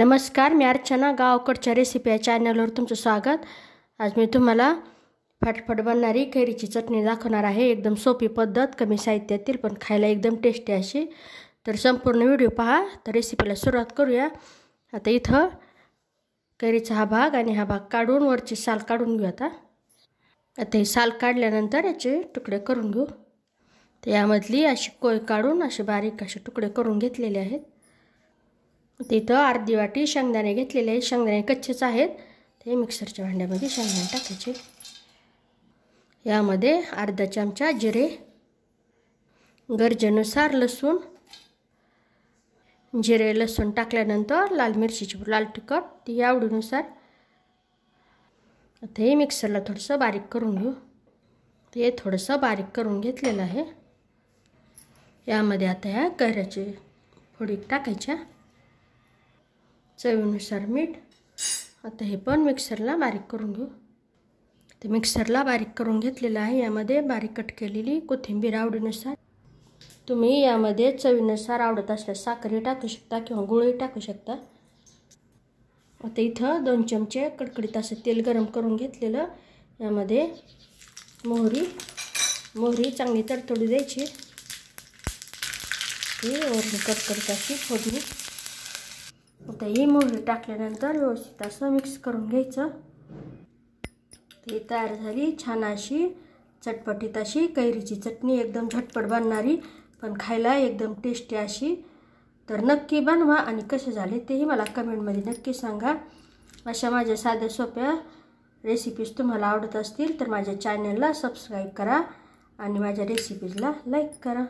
नमस्कार मी अर्चना गावकडच्या रेसिपी या चॅनलवर तुमचं स्वागत आज मी तुम्हाला फटफट बनणारी कैरीची चटणी दाखवणार आहे एकदम सोपी पद्धत कमी साहित्यातील पण खायला एकदम टेस्टी अशी तर संपूर्ण व्हिडिओ पहा तर रेसिपीला सुरुवात करूया आता इथं कैरीचा हा भाग आणि हा भाग काढून वरची साल काढून घेऊ आता आता ही साल काढल्यानंतर याचे तुकडे करून घेऊ तर यामधली अशी कोय काढून असे बारीक असे तुकडे करून घेतलेले आहेत तिथं अर्धी वाटी शेंगदाणे घेतलेले आहेत शेंगदाणे कच्चेच आहेत ते मिक्सरच्या भांड्यामध्ये शेंगदाणे टाकायचे यामध्ये अर्धा चमचा जिरे गरजेनुसार लसूण जिरे लसूण टाकल्यानंतर लाल मिरचीची लाल तिखट ती आवडीनुसार आता हे मिक्सरला थोडंसं बारीक करून घेऊ ते थोडंसं बारीक करून घेतलेलं आहे यामध्ये आता ह्या कैऱ्याची फोडी टाकायच्या चवीनुसार मीठ आता हे पण मिक्सरला बारीक करून घेऊ ते मिक्सरला बारीक करून घेतलेलं आहे यामध्ये बारीक कट केलेली कोथिंबीर आवडीनुसार तुम्ही यामध्ये चवीनुसार आवडत असल्यास साखरही टाकू शकता किंवा गुळही टाकू शकता आता इथं दोन चमचे कडकडीत असं तेल गरम करून घेतलेलं यामध्ये मोहरी मोहरी चांगली तरतोडी द्यायची ती वरून कडकडीत अशी फोडणी ही मोहरी टाकल्यानंतर व्यवस्थित असं मिक्स करून घ्यायचं ती तयार झाली छान अशी चटपटीत अशी कैरीची चटणी एकदम झटपट बनणारी पण खायला एकदम टेस्टी अशी तर नक्की बनवा आणि कसे झाले तेही मला कमेंटमध्ये नक्की सांगा अशा माझ्या साध्या सोप्या रेसिपीज तुम्हाला आवडत असतील तर माझ्या चॅनलला सबस्क्राईब करा आणि माझ्या रेसिपीजला लाईक करा